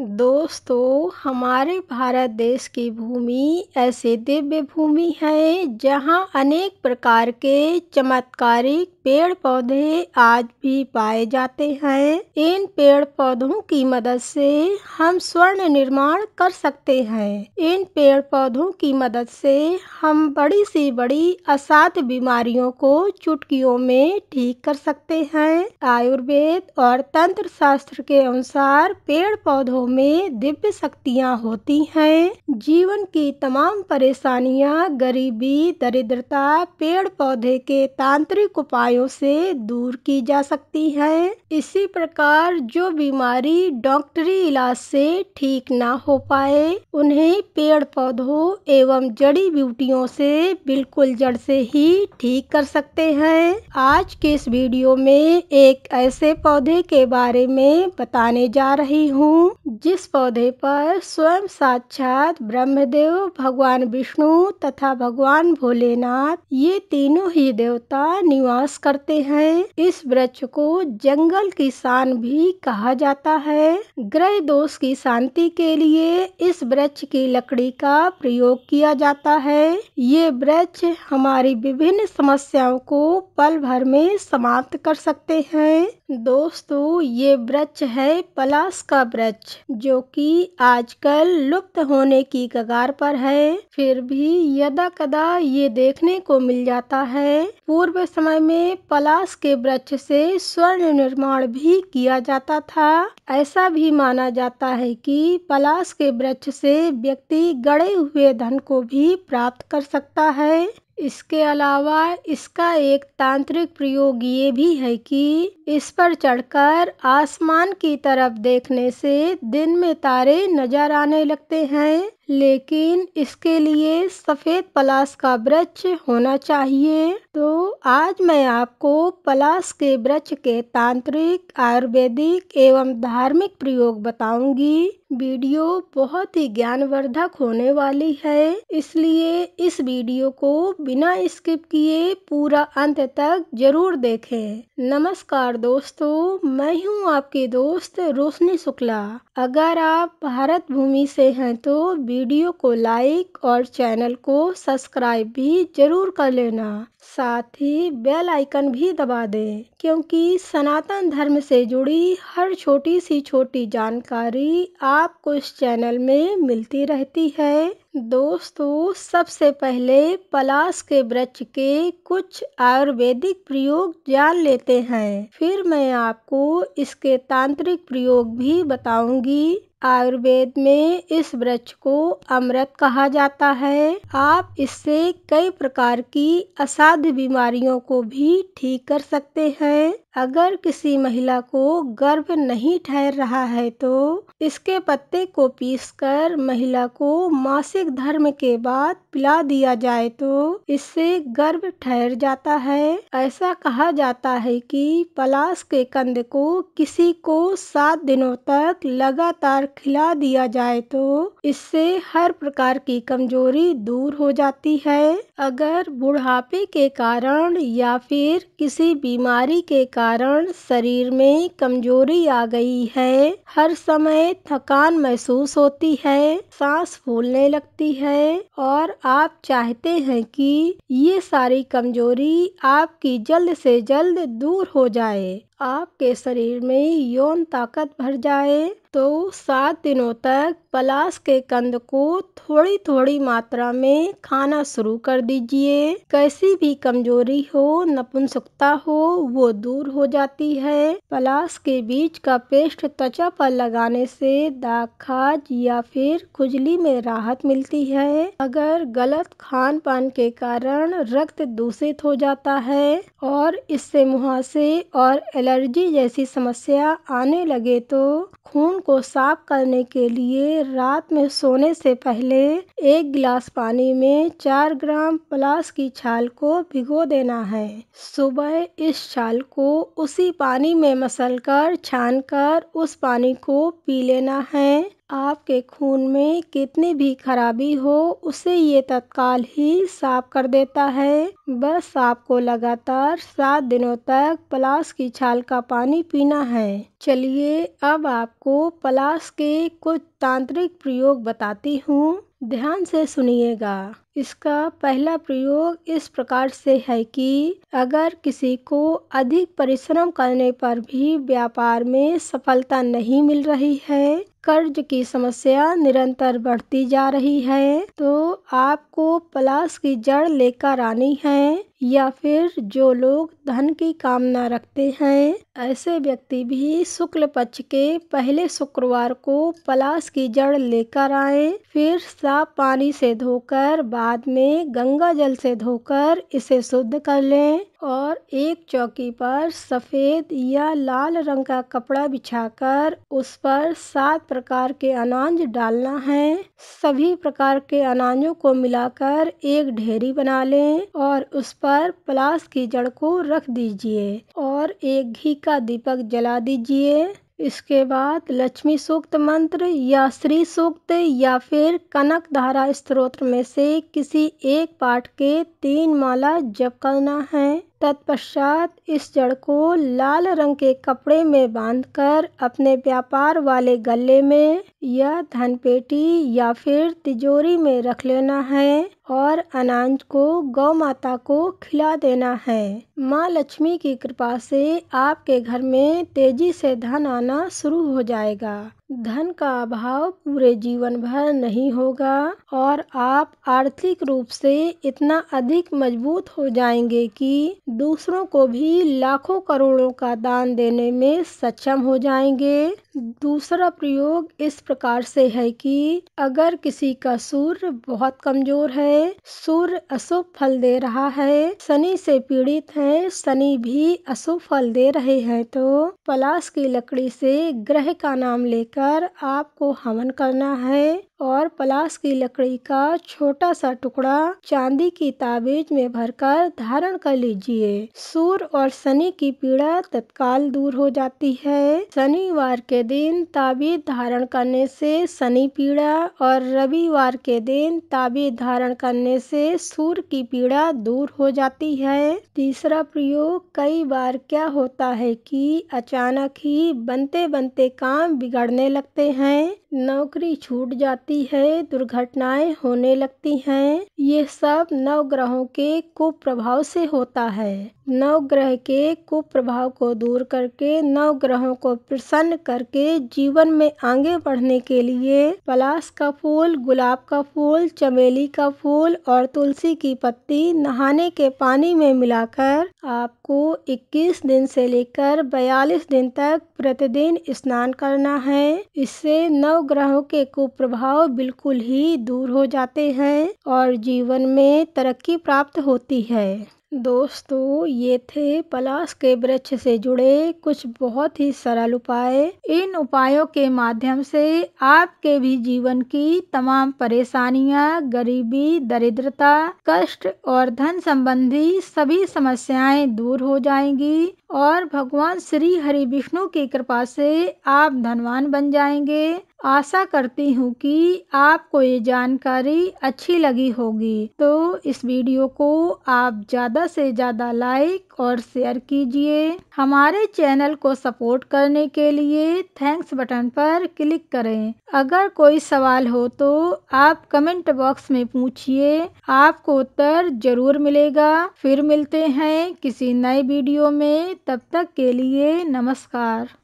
दोस्तों हमारे भारत देश की भूमि ऐसे दिव्य भूमि है जहाँ अनेक प्रकार के चमत्कारिक पेड़ पौधे आज भी पाए जाते हैं इन पेड़ पौधों की मदद से हम स्वर्ण निर्माण कर सकते हैं इन पेड़ पौधों की मदद से हम बड़ी सी बड़ी असाध्य बीमारियों को चुटकियों में ठीक कर सकते हैं आयुर्वेद और तंत्र शास्त्र के अनुसार पेड़ पौधों में दिव्य शक्तियाँ होती हैं जीवन की तमाम परेशानियाँ गरीबी दरिद्रता पेड़ पौधे के तांत्रिक उपाय उपायों से दूर की जा सकती है इसी प्रकार जो बीमारी डॉक्टरी इलाज से ठीक ना हो पाए उन्हें पेड़ पौधों एवं जड़ी बूटियों से बिल्कुल जड़ से ही ठीक कर सकते हैं आज के इस वीडियो में एक ऐसे पौधे के बारे में बताने जा रही हूँ जिस पौधे पर स्वयं साक्षात ब्रह्मदेव भगवान विष्णु तथा भगवान भोलेनाथ ये तीनों ही देवता निवास करते हैं इस वृक्ष को जंगल किसान भी कहा जाता है ग्रह दोष की शांति के लिए इस वृक्ष की लकड़ी का प्रयोग किया जाता है ये वृक्ष हमारी विभिन्न समस्याओं को पल भर में समाप्त कर सकते हैं दोस्तों ये वृक्ष है पलास का वृक्ष जो कि आजकल लुप्त होने की कगार पर है फिर भी यदा कदा ये देखने को मिल जाता है पूर्व समय में पलाश के वृक्ष से स्वर्ण निर्माण भी किया जाता था ऐसा भी माना जाता है कि पलाश के वृक्ष से व्यक्ति गड़े हुए धन को भी प्राप्त कर सकता है इसके अलावा इसका एक तांत्रिक प्रयोग ये भी है कि इस पर चढ़कर आसमान की तरफ देखने से दिन में तारे नजर आने लगते हैं लेकिन इसके लिए सफ़ेद पलाश का ब्रच होना चाहिए तो आज मैं आपको पलाश के ब्रच के तांत्रिक आयुर्वेदिक एवं धार्मिक प्रयोग बताऊंगी वीडियो बहुत ही ज्ञानवर्धक होने वाली है इसलिए इस वीडियो को बिना स्किप किए पूरा अंत तक जरूर देखें नमस्कार दोस्तों मैं हूं आपके दोस्त रोशनी शुक्ला अगर आप भारत भूमि से हैं तो वीडियो को लाइक और चैनल को सब्सक्राइब भी जरूर कर लेना साथ ही बेल आइकन भी दबा दें क्योंकि सनातन धर्म से जुड़ी हर छोटी सी छोटी जानकारी आपको इस चैनल में मिलती रहती है दोस्तों सबसे पहले पलाश के वृक्ष के कुछ आयुर्वेदिक प्रयोग जान लेते हैं फिर मैं आपको इसके तांत्रिक प्रयोग भी बताऊंगी आयुर्वेद में इस वृक्ष को अमृत कहा जाता है आप इससे कई प्रकार की असाध्य बीमारियों को भी ठीक कर सकते हैं अगर किसी महिला को गर्भ नहीं ठहर रहा है तो इसके पत्ते को पीसकर महिला को मासिक धर्म के बाद पिला दिया जाए तो इससे गर्भ ठहर जाता है ऐसा कहा जाता है कि पलाश के कंद को किसी को सात दिनों तक लगातार खिला दिया जाए तो इससे हर प्रकार की कमजोरी दूर हो जाती है अगर बुढ़ापे के कारण या फिर किसी बीमारी के कारण शरीर में कमजोरी आ गई है हर समय थकान महसूस होती है सांस फूलने लगती है और आप चाहते हैं कि ये सारी कमजोरी आपकी जल्द से जल्द दूर हो जाए आपके शरीर में यौन ताकत भर जाए तो सात दिनों तक पलाश के कंद को थोड़ी थोड़ी मात्रा में खाना शुरू कर दीजिए कैसी भी कमजोरी हो नपुंसकता हो वो दूर हो जाती है पलाश के बीज का पेस्ट त्वचा पर लगाने से दाग खाज या फिर खुजली में राहत मिलती है अगर गलत खान पान के कारण रक्त दूषित हो जाता है और इससे मुहासे और एलर्जी एलर्जी जैसी समस्या आने लगे तो खून को साफ करने के लिए रात में सोने से पहले एक गिलास पानी में चार ग्राम प्लास की छाल को भिगो देना है सुबह इस छाल को उसी पानी में मसल कर छान कर उस पानी को पी लेना है आपके खून में कितनी भी खराबी हो उसे ये तत्काल ही साफ कर देता है बस आपको लगातार सात दिनों तक पलाश की छाल का पानी पीना है चलिए अब आपको पलाश के कुछ तांत्रिक प्रयोग बताती हूँ ध्यान से सुनिएगा इसका पहला प्रयोग इस प्रकार से है कि अगर किसी को अधिक परिश्रम करने पर भी व्यापार में सफलता नहीं मिल रही है कर्ज की समस्या निरंतर बढ़ती जा रही है तो आपको पलाश की जड़ लेकर आनी है या फिर जो लोग धन की कामना रखते हैं ऐसे व्यक्ति भी शुक्ल पक्ष के पहले शुक्रवार को पलाश की जड़ लेकर आए फिर साफ पानी से धोकर बाहर बाद में गंगा जल से धोकर इसे शुद्ध कर लें और एक चौकी पर सफेद या लाल रंग का कपड़ा बिछाकर उस पर सात प्रकार के अनाज डालना है सभी प्रकार के अनाजों को मिलाकर एक ढेरी बना लें और उस पर पलाश की जड़ को रख दीजिए और एक घी का दीपक जला दीजिए इसके बाद लक्ष्मी सूक्त मंत्र या श्री सूक्त या फिर कनक धारा स्त्रोत्र में से किसी एक पाठ के तीन माला जप करना है तत्पश्चात इस जड़ को लाल रंग के कपड़े में बांधकर अपने व्यापार वाले गले में या धनपेटी या फिर तिजोरी में रख लेना है और अनाज को गौ माता को खिला देना है माँ लक्ष्मी की कृपा से आपके घर में तेजी से धन आना शुरू हो जाएगा धन का अभाव पूरे जीवन भर नहीं होगा और आप आर्थिक रूप से इतना अधिक मजबूत हो जाएंगे कि दूसरों को भी लाखों करोड़ों का दान देने में सक्षम हो जाएंगे दूसरा प्रयोग इस प्रकार से है कि अगर किसी का सूर्य बहुत कमजोर है सूर्य अशुभ फल दे रहा है शनि से पीड़ित है शनि भी अशुभ फल दे रहे हैं तो पलाश की लकड़ी से ग्रह का नाम लेकर आपको हवन करना है और पलाश की लकड़ी का छोटा सा टुकड़ा चांदी की ताबीज में भरकर धारण कर लीजिए सूर्य और शनि की पीड़ा तत्काल दूर हो जाती है शनिवार के दिन ताबीज धारण करने से शनि पीड़ा और रविवार के दिन ताबीज धारण कर करने से सूर की पीड़ा दूर हो जाती है तीसरा प्रयोग कई बार क्या होता है कि अचानक ही बनते बनते काम बिगड़ने लगते हैं नौकरी छूट जाती है दुर्घटनाएं होने लगती हैं ये सब नवग्रहों के कुप्रभाव से होता है नवग्रह के कुप्रभाव को दूर करके नवग्रहों को प्रसन्न करके जीवन में आगे बढ़ने के लिए पलास का फूल गुलाब का फूल चमेली का फूल और तुलसी की पत्ती नहाने के पानी में मिलाकर आपको 21 दिन से लेकर 42 दिन तक प्रतिदिन स्नान करना है इससे नव ग्रहों के कुप्रभाव बिल्कुल ही दूर हो जाते हैं और जीवन में तरक्की प्राप्त होती है दोस्तों ये थे पलाश के वृक्ष से जुड़े कुछ बहुत ही सरल उपाय इन उपायों के माध्यम से आपके भी जीवन की तमाम परेशानियां गरीबी दरिद्रता कष्ट और धन संबंधी सभी समस्याएं दूर हो जाएंगी और भगवान श्री हरि विष्णु की कृपा से आप धनवान बन जाएंगे आशा करती हूँ कि आपको ये जानकारी अच्छी लगी होगी तो इस वीडियो को आप ज़्यादा से ज़्यादा लाइक और शेयर कीजिए हमारे चैनल को सपोर्ट करने के लिए थैंक्स बटन पर क्लिक करें अगर कोई सवाल हो तो आप कमेंट बॉक्स में पूछिए आपको उत्तर ज़रूर मिलेगा फिर मिलते हैं किसी नए वीडियो में तब तक के लिए नमस्कार